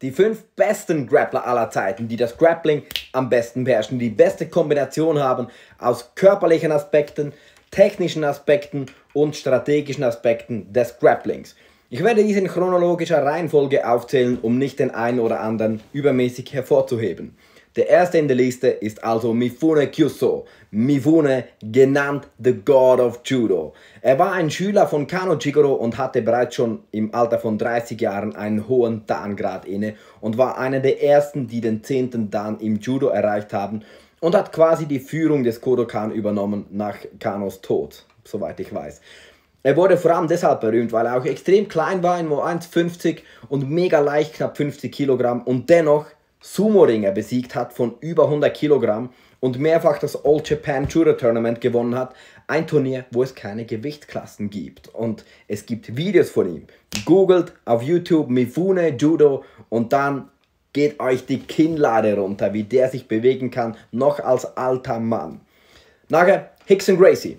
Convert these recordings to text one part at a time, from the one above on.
Die fünf besten Grappler aller Zeiten, die das Grappling am besten beherrschen, die beste Kombination haben aus körperlichen Aspekten, technischen Aspekten und strategischen Aspekten des Grapplings. Ich werde dies in chronologischer Reihenfolge aufzählen, um nicht den einen oder anderen übermäßig hervorzuheben. Der erste in der Liste ist also Mifune Kyuso, Mifune genannt The God of Judo. Er war ein Schüler von Kano Chikoro und hatte bereits schon im Alter von 30 Jahren einen hohen Dan-Grad inne und war einer der ersten, die den 10. Dan im Judo erreicht haben und hat quasi die Führung des Kodokan übernommen nach Kanos Tod, soweit ich weiß. Er wurde vor allem deshalb berühmt, weil er auch extrem klein war, nur 1,50 und mega leicht, knapp 50 Kilogramm und dennoch Sumo-Ringer besiegt hat von über 100 Kilogramm und mehrfach das All Japan Judo Tournament gewonnen hat. Ein Turnier, wo es keine Gewichtsklassen gibt. Und es gibt Videos von ihm. Googelt auf YouTube Mifune Judo und dann geht euch die Kinnlade runter, wie der sich bewegen kann, noch als alter Mann. Nachher Hickson Gracie.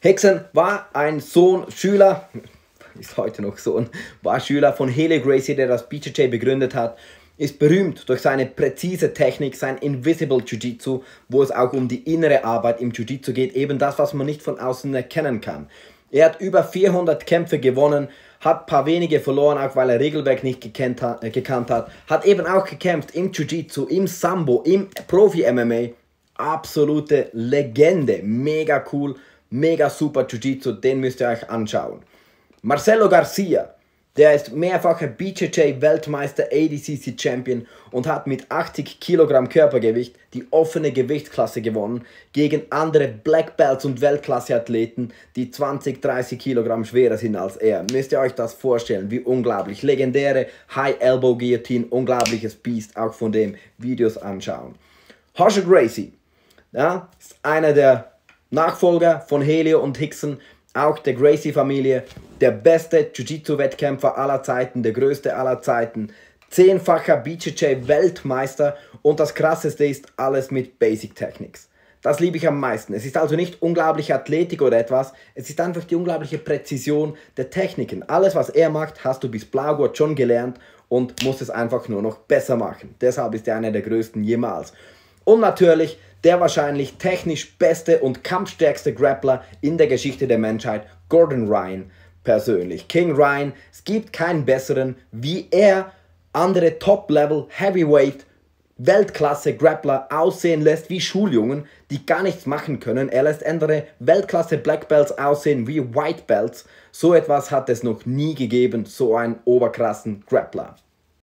Hickson war ein Sohn, Schüler, ist heute noch Sohn, war Schüler von Hele Gracie, der das BJJ begründet hat ist berühmt durch seine präzise Technik, sein Invisible Jiu-Jitsu, wo es auch um die innere Arbeit im Jiu-Jitsu geht, eben das, was man nicht von außen erkennen kann. Er hat über 400 Kämpfe gewonnen, hat ein paar wenige verloren, auch weil er Regelwerk nicht gekannt hat, äh, gekannt hat, hat eben auch gekämpft im Jiu-Jitsu, im Sambo, im Profi-MMA. Absolute Legende, mega cool, mega super Jiu-Jitsu, den müsst ihr euch anschauen. Marcelo Garcia, der ist mehrfacher BJJ-Weltmeister, ADCC-Champion und hat mit 80 Kilogramm Körpergewicht die offene Gewichtsklasse gewonnen gegen andere Black Belts und Weltklasse-Athleten, die 20, 30 Kilogramm schwerer sind als er. Müsst ihr euch das vorstellen, wie unglaublich. Legendäre High Elbow Guillotine, unglaubliches Biest, auch von dem Videos anschauen. Hosher Gracie ja, ist einer der Nachfolger von Helio und Hickson auch der Gracie-Familie, der beste Jiu-Jitsu-Wettkämpfer aller Zeiten, der größte aller Zeiten, zehnfacher BJJ-Weltmeister und das Krasseste ist alles mit Basic Techniques. Das liebe ich am meisten. Es ist also nicht unglaubliche Athletik oder etwas, es ist einfach die unglaubliche Präzision der Techniken. Alles, was er macht, hast du bis Blaugurt schon gelernt und musst es einfach nur noch besser machen. Deshalb ist er einer der größten jemals. Und natürlich der wahrscheinlich technisch beste und kampfstärkste Grappler in der Geschichte der Menschheit, Gordon Ryan, persönlich. King Ryan, es gibt keinen besseren, wie er andere Top-Level Heavyweight Weltklasse Grappler aussehen lässt wie Schuljungen, die gar nichts machen können. Er lässt andere Weltklasse Black Belts aussehen wie White Belts. So etwas hat es noch nie gegeben, so einen oberkrassen Grappler.